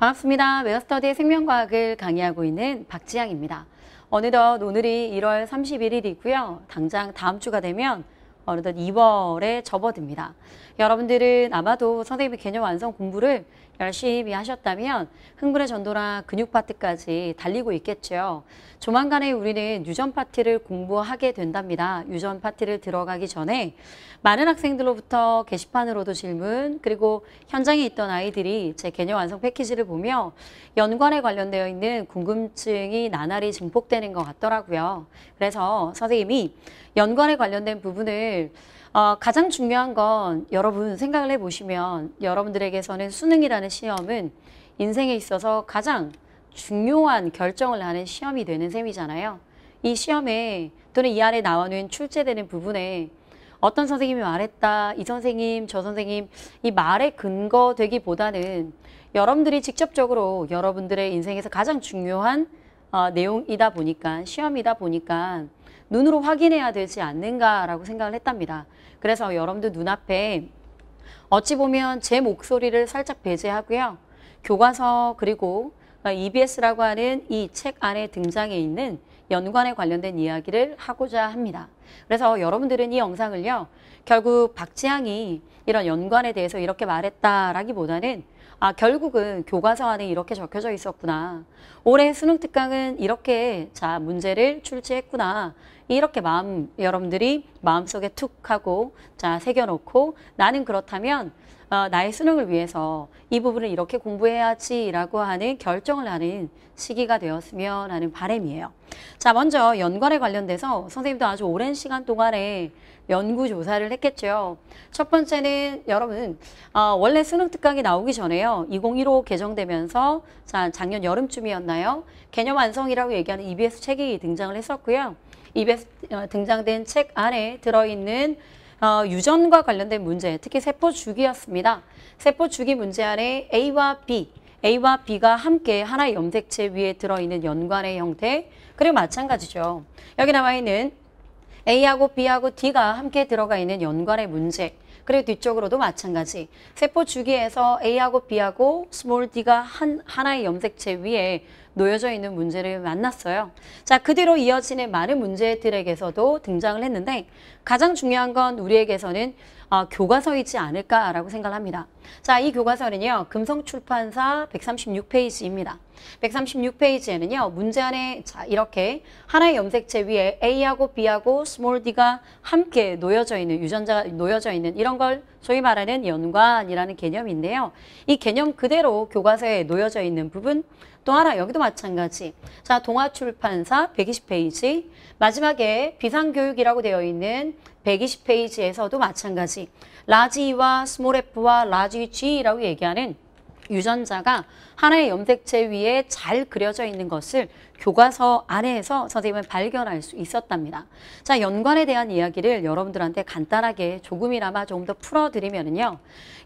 반갑습니다. 웨어스터디의 생명과학을 강의하고 있는 박지향입니다. 어느덧 오늘이 1월 31일이고요. 당장 다음 주가 되면 어느덧 2월에 접어듭니다. 여러분들은 아마도 선생님이 개념 완성 공부를 열심히 하셨다면 흥분의 전도나 근육 파트까지 달리고 있겠죠. 조만간에 우리는 유전 파티를 공부하게 된답니다. 유전 파티를 들어가기 전에 많은 학생들로부터 게시판으로도 질문 그리고 현장에 있던 아이들이 제 개념 완성 패키지를 보며 연관에 관련되어 있는 궁금증이 나날이 증폭되는 것 같더라고요. 그래서 선생님이 연관에 관련된 부분을 어, 가장 중요한 건 여러분 생각을 해보시면 여러분들에게서는 수능이라는 시험은 인생에 있어서 가장 중요한 결정을 하는 시험이 되는 셈이잖아요. 이 시험에 또는 이 안에 나오는 출제되는 부분에 어떤 선생님이 말했다, 이 선생님, 저 선생님 이 말의 근거 되기보다는 여러분들이 직접적으로 여러분들의 인생에서 가장 중요한 어, 내용이다 보니까 시험이다 보니까 눈으로 확인해야 되지 않는가라고 생각을 했답니다. 그래서 여러분들 눈앞에 어찌 보면 제 목소리를 살짝 배제하고요. 교과서 그리고 EBS라고 하는 이 책 안에 등장해 있는 연관에 관련된 이야기를 하고자 합니다. 그래서 여러분들은 이 영상을요. 결국 박지향이 이런 연관에 대해서 이렇게 말했다라기보다는 아 결국은 교과서 안에 이렇게 적혀져 있었구나. 올해 수능 특강은 이렇게 자 문제를 출제했구나. 이렇게 마음 여러분들이 마음속에 툭 하고 자 새겨놓고 나는 그렇다면 어, 나의 수능을 위해서 이 부분을 이렇게 공부해야지라고 하는 결정을 하는 시기가 되었으면 하는 바람이에요. 자, 먼저 연관에 관련돼서 선생님도 아주 오랜 시간 동안에 연구 조사를 했겠죠. 첫 번째는 여러분 어, 원래 수능 특강이 나오기 전에요. 2015 개정되면서 자, 작년 여름쯤이었나요? 개념 완성이라고 얘기하는 EBS 책이 등장을 했었고요. EBS 어, 등장된 책 안에 들어있는 어, 유전과 관련된 문제, 특히 세포 주기였습니다. 세포 주기 문제 안에 A와 B, A와 B가 함께 하나의 염색체 위에 들어있는 연관의 형태 그리고 마찬가지죠. 여기 나와있는 A하고 B하고 D가 함께 들어가 있는 연관의 문제 그리고 뒤쪽으로도 마찬가지. 세포 주기에서 A하고 B하고 스몰 D가 한, 하나의 염색체 위에 놓여져 있는 문제를 만났어요. 자, 그 뒤로 이어지는 많은 문제들에게서도 등장을 했는데 가장 중요한 건 우리에게서는 어, 교과서이지 않을까라고 생각합니다. 자, 이 교과서는요. 금성출판사 136페이지입니다. 136페이지에는요. 문제 안에 자, 이렇게 하나의 염색체 위에 A하고 B하고 스몰 D가 함께 놓여져 있는 유전자가 놓여져 있는 이런 걸 소위 말하는 연관이라는 개념인데요. 이 개념 그대로 교과서에 놓여져 있는 부분 또 하나 여기도 마찬가지. 자 동아출판사 120페이지 마지막에 비상교육이라고 되어 있는 120페이지에서도 마찬가지. 라지와 스몰 F와 라지 G라고 얘기하는 유전자가 하나의 염색체 위에 잘 그려져 있는 것을 교과서 안에서 선생님은 발견할 수 있었답니다. 자, 연관에 대한 이야기를 여러분들한테 간단하게 조금이나마 조금 더 풀어드리면요.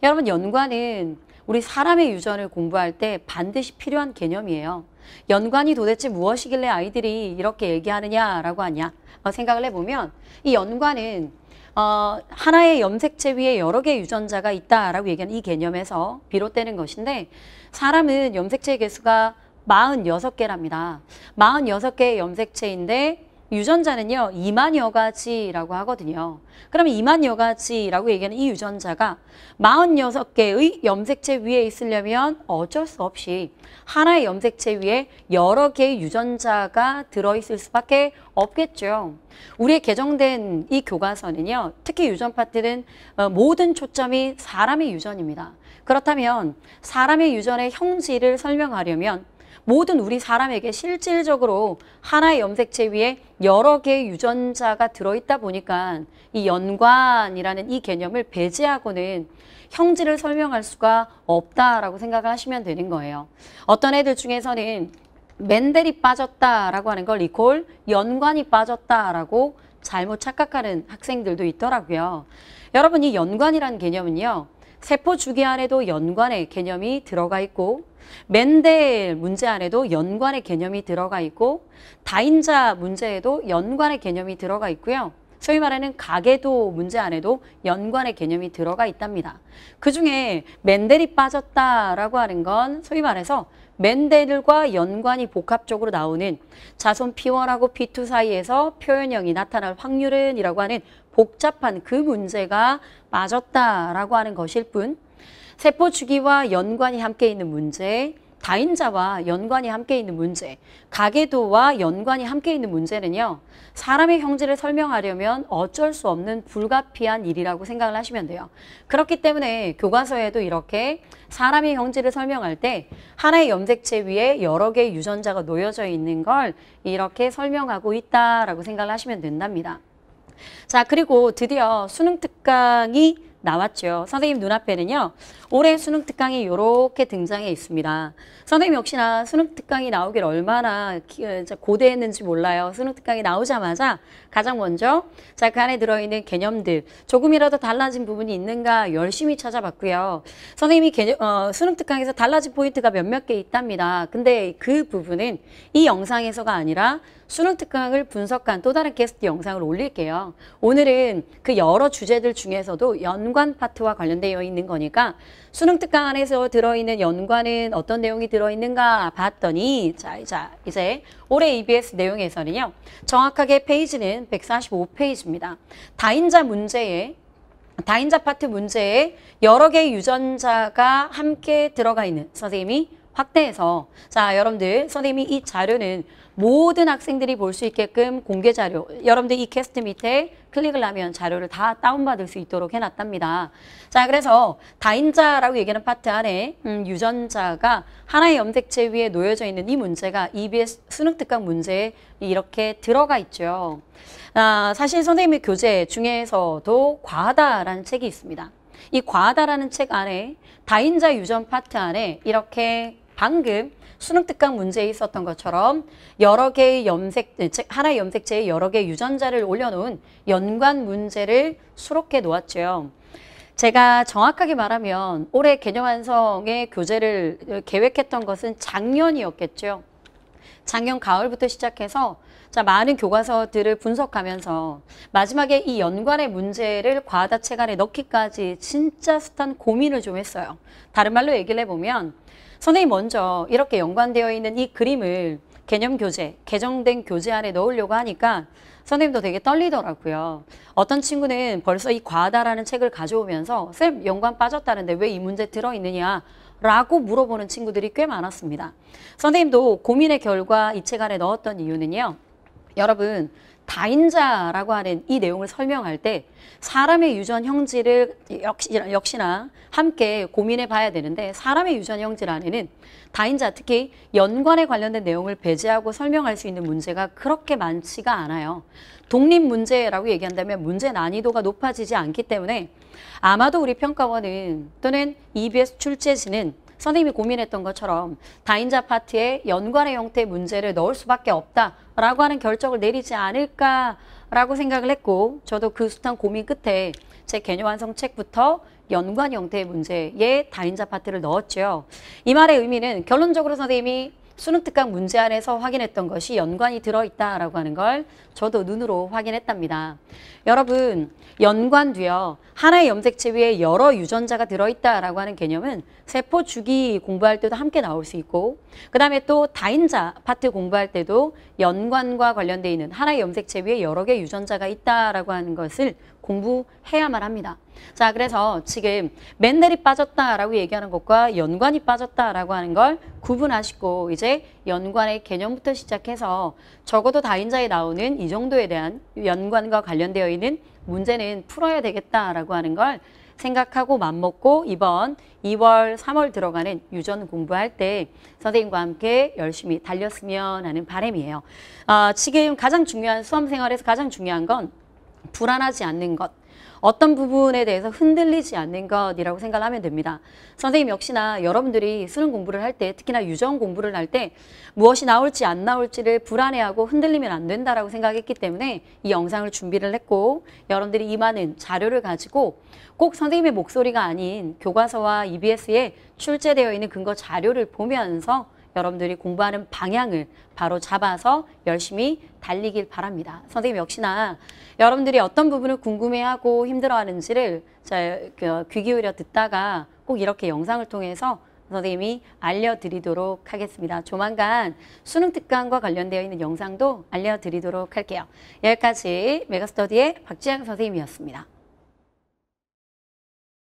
여러분, 연관은 우리 사람의 유전을 공부할 때 반드시 필요한 개념이에요. 연관이 도대체 무엇이길래 아이들이 이렇게 얘기하느냐라고 하냐 어, 생각을 해보면 이 연관은 어, 하나의 염색체 위에 여러 개의 유전자가 있다라고 얘기하는 이 개념에서 비롯되는 것인데 사람은 염색체 개수가 46개랍니다. 46개의 염색체인데 유전자는요, 2만여 가지라고 하거든요. 그러면 2만여 가지라고 얘기하는 이 유전자가 46개의 염색체 위에 있으려면 어쩔 수 없이 하나의 염색체 위에 여러 개의 유전자가 들어있을 수밖에 없겠죠. 우리의 개정된 이 교과서는요, 특히 유전 파트는 어, 모든 초점이 사람의 유전입니다. 그렇다면 사람의 유전의 형질을 설명하려면 모든 우리 사람에게 실질적으로 하나의 염색체 위에 여러 개의 유전자가 들어있다 보니까 이 연관이라는 이 개념을 배제하고는 형질을 설명할 수가 없다라고 생각을 하시면 되는 거예요. 어떤 애들 중에서는 맨델이 빠졌다라고 하는 걸 리콜, 연관이 빠졌다라고 잘못 착각하는 학생들도 있더라고요. 여러분 이 연관이라는 개념은요. 세포 주기 안에도 연관의 개념이 들어가 있고 맨델 문제 안에도 연관의 개념이 들어가 있고 다인자 문제에도 연관의 개념이 들어가 있고요. 소위 말하는 가계도 문제 안에도 연관의 개념이 들어가 있답니다. 그중에 맨델이 빠졌다라고 하는 건 소위 말해서 맨델과 연관이 복합적으로 나오는 자손 P1하고 P2 사이에서 표현형이 나타날 확률은 이라고 하는 복잡한 그 문제가 맞았다라고 하는 것일 뿐 세포 주기와 연관이 함께 있는 문제, 다인자와 연관이 함께 있는 문제, 가계도와 연관이 함께 있는 문제는요. 사람의 형질을 설명하려면 어쩔 수 없는 불가피한 일이라고 생각을 하시면 돼요. 그렇기 때문에 교과서에도 이렇게 사람의 형질을 설명할 때 하나의 염색체 위에 여러 개의 유전자가 놓여져 있는 걸 이렇게 설명하고 있다라고 생각을 하시면 된답니다. 자, 그리고 드디어 수능 특강이 나왔죠. 선생님 눈앞에는요. 올해 수능 특강이 이렇게 등장해 있습니다. 선생님 역시나 수능 특강이 나오길 얼마나 어, 고대했는지 몰라요. 수능 특강이 나오자마자 가장 먼저 자 그 안에 들어있는 개념들 조금이라도 달라진 부분이 있는가 열심히 찾아봤고요. 선생님이 개념, 어, 수능 특강에서 달라진 포인트가 몇몇 개 있답니다. 근데 그 부분은 이 영상에서가 아니라 수능 특강을 분석한 또 다른 게스트 영상을 올릴게요. 오늘은 그 여러 주제들 중에서도 연 연관 파트와 관련되어 있는 거니까 수능 특강 안에서 들어있는 연관은 어떤 내용이 들어있는가 봤더니 자, 자 이제 올해 EBS 내용에서는요. 정확하게 페이지는 145페이지입니다. 다인자 문제에 다인자 파트 문제에 여러 개의 유전자가 함께 들어가 있는 선생님이 확대해서 자 여러분들 선생님이 이 자료는 모든 학생들이 볼 수 있게끔 공개 자료 여러분들 이 캐스트 밑에 클릭을 하면 자료를 다 다운받을 수 있도록 해놨답니다. 자, 그래서 다인자라고 얘기하는 파트 안에 음, 유전자가 하나의 염색체 위에 놓여져 있는 이 문제가 EBS 수능 특강 문제에 이렇게 들어가 있죠. 아, 사실 선생님의 교재 중에서도 과하다라는 책이 있습니다. 이 과하다라는 책 안에 다인자 유전 파트 안에 이렇게 방금 수능 특강 문제에 있었던 것처럼 여러 개의 염색, 즉 네, 하나의 염색체에 여러 개의 유전자를 올려놓은 연관 문제를 수록해 놓았죠. 제가 정확하게 말하면 올해 개념 완성의 교재를 계획했던 것은 작년이었겠죠. 작년 가을부터 시작해서 자, 많은 교과서들을 분석하면서 마지막에 이 연관의 문제를 과다 체간에 넣기까지 진짜 숱한 고민을 좀 했어요. 다른 말로 얘기를 해보면 선생님 먼저 이렇게 연관되어 있는 이 그림을 개념 교재, 개정된 교재 안에 넣으려고 하니까 선생님도 되게 떨리더라고요. 어떤 친구는 벌써 이 과하다라는 책을 가져오면서 쌤 연관 빠졌다는데 왜 이 문제 들어있느냐 라고 물어보는 친구들이 꽤 많았습니다. 선생님도 고민의 결과 이 책 안에 넣었던 이유는요. 여러분 다인자라고 하는 이 내용을 설명할 때 사람의 유전 형질을 역시, 역시나 함께 고민해 봐야 되는데 사람의 유전 형질 안에는 다인자 특히 연관에 관련된 내용을 배제하고 설명할 수 있는 문제가 그렇게 많지가 않아요. 독립 문제라고 얘기한다면 문제 난이도가 높아지지 않기 때문에 아마도 우리 평가원은 또는 EBS 출제진은 선생님이 고민했던 것처럼 다인자 파트에 연관의 형태의 문제를 넣을 수밖에 없다라고 하는 결정을 내리지 않을까라고 생각을 했고 저도 그 숱한 고민 끝에 제 개념 완성 책부터 연관 형태의 문제에 다인자 파트를 넣었죠. 이 말의 의미는 결론적으로 선생님이 수능 특강 문제 안에서 확인했던 것이 연관이 들어있다라고 하는 걸 저도 눈으로 확인했답니다. 여러분 연관 뒤어 하나의 염색체 위에 여러 유전자가 들어있다라고 하는 개념은 세포 주기 공부할 때도 함께 나올 수 있고 그 다음에 또 다인자 파트 공부할 때도 연관과 관련돼 있는 하나의 염색체 위에 여러 개 유전자가 있다라고 하는 것을 공부해야만 합니다. 자, 그래서 지금 맨델이 빠졌다라고 얘기하는 것과 연관이 빠졌다라고 하는 걸 구분하시고 이제 연관의 개념부터 시작해서 적어도 다인자에 나오는 이 정도에 대한 연관과 관련되어 있는 문제는 풀어야 되겠다라고 하는 걸 생각하고 맘먹고 이번 2월, 3월 들어가는 유전 공부할 때 선생님과 함께 열심히 달렸으면 하는 바람이에요. 아, 지금 가장 중요한 수험생활에서 가장 중요한 건 불안하지 않는 것, 어떤 부분에 대해서 흔들리지 않는 것이라고 생각을 하면 됩니다. 선생님 역시나 여러분들이 수능 공부를 할 때, 특히나 유전 공부를 할 때 무엇이 나올지 안 나올지를 불안해하고 흔들리면 안 된다라고 생각했기 때문에 이 영상을 준비를 했고 여러분들이 이 많은 자료를 가지고 꼭 선생님의 목소리가 아닌 교과서와 EBS에 출제되어 있는 근거 자료를 보면서 여러분들이 공부하는 방향을 바로 잡아서 열심히 달리길 바랍니다. 선생님 역시나 여러분들이 어떤 부분을 궁금해하고 힘들어하는지를 그, 귀 기울여 듣다가 꼭 이렇게 영상을 통해서 선생님이 알려드리도록 하겠습니다. 조만간 수능 특강과 관련되어 있는 영상도 알려드리도록 할게요. 여기까지 메가스터디의 박지향 선생님이었습니다.